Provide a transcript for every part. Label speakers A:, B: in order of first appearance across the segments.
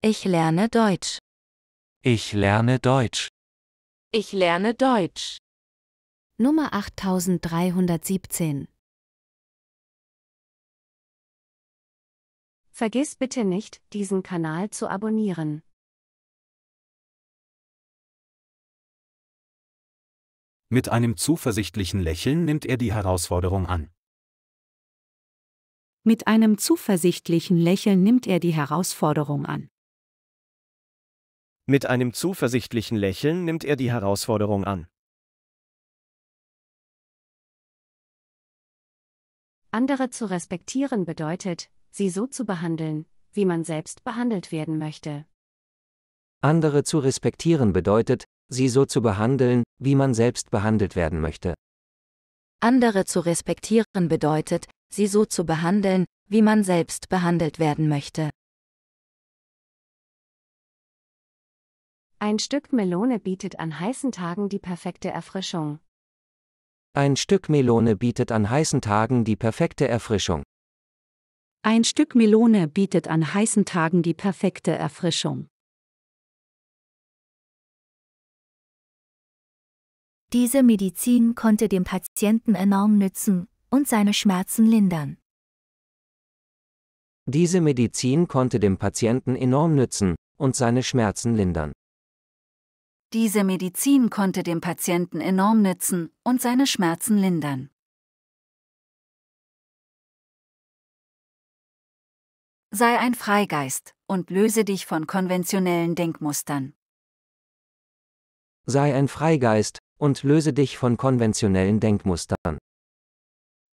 A: Ich lerne Deutsch. Ich lerne Deutsch.
B: Ich lerne Deutsch. Nummer 8317. Vergiss bitte nicht, diesen Kanal zu abonnieren.
A: Mit einem
C: zuversichtlichen Lächeln nimmt er die Herausforderung an.
B: Mit einem zuversichtlichen Lächeln nimmt er die Herausforderung an.
C: Mit einem zuversichtlichen Lächeln nimmt er die Herausforderung an.
B: Andere zu respektieren bedeutet, sie so zu behandeln, wie man selbst behandelt werden möchte.
C: Andere zu respektieren bedeutet, sie so zu behandeln, wie man selbst behandelt werden möchte.
B: Andere zu respektieren bedeutet, sie so zu behandeln, wie man selbst behandelt werden möchte. Ein Stück Melone bietet an heißen Tagen die perfekte Erfrischung.
C: Ein Stück Melone bietet an heißen Tagen die perfekte Erfrischung.
B: Ein Stück Melone bietet an heißen Tagen die perfekte Erfrischung. Diese Medizin konnte dem Patienten enorm nützen und seine Schmerzen lindern.
C: Diese Medizin konnte dem Patienten enorm nützen und seine Schmerzen lindern.
B: Diese Medizin konnte dem Patienten enorm nützen und seine Schmerzen lindern. Sei ein Freigeist und löse dich von konventionellen Denkmustern.
C: Sei ein Freigeist und löse dich von konventionellen Denkmustern.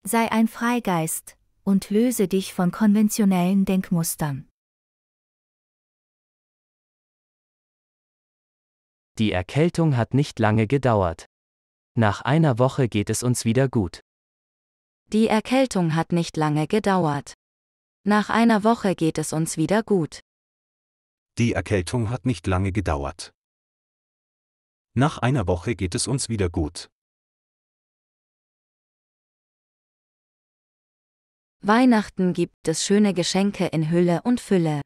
B: Sei ein Freigeist und löse dich von konventionellen Denkmustern.
C: Die Erkältung hat nicht lange gedauert. Nach einer Woche geht es uns wieder gut.
B: Die Erkältung hat nicht lange gedauert. Nach einer Woche geht es uns wieder gut.
C: Die Erkältung hat nicht lange gedauert. Nach einer Woche geht es uns wieder gut.
B: Weihnachten gibt es schöne Geschenke in Hülle und Fülle.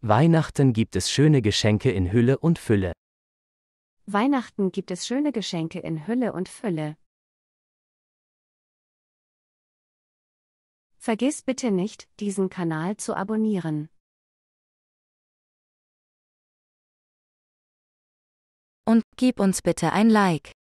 C: Weihnachten gibt es schöne Geschenke in Hülle und Fülle.
B: Weihnachten gibt es schöne Geschenke in Hülle und Fülle. Vergiss bitte nicht, diesen Kanal zu abonnieren. Und gib uns bitte ein Like.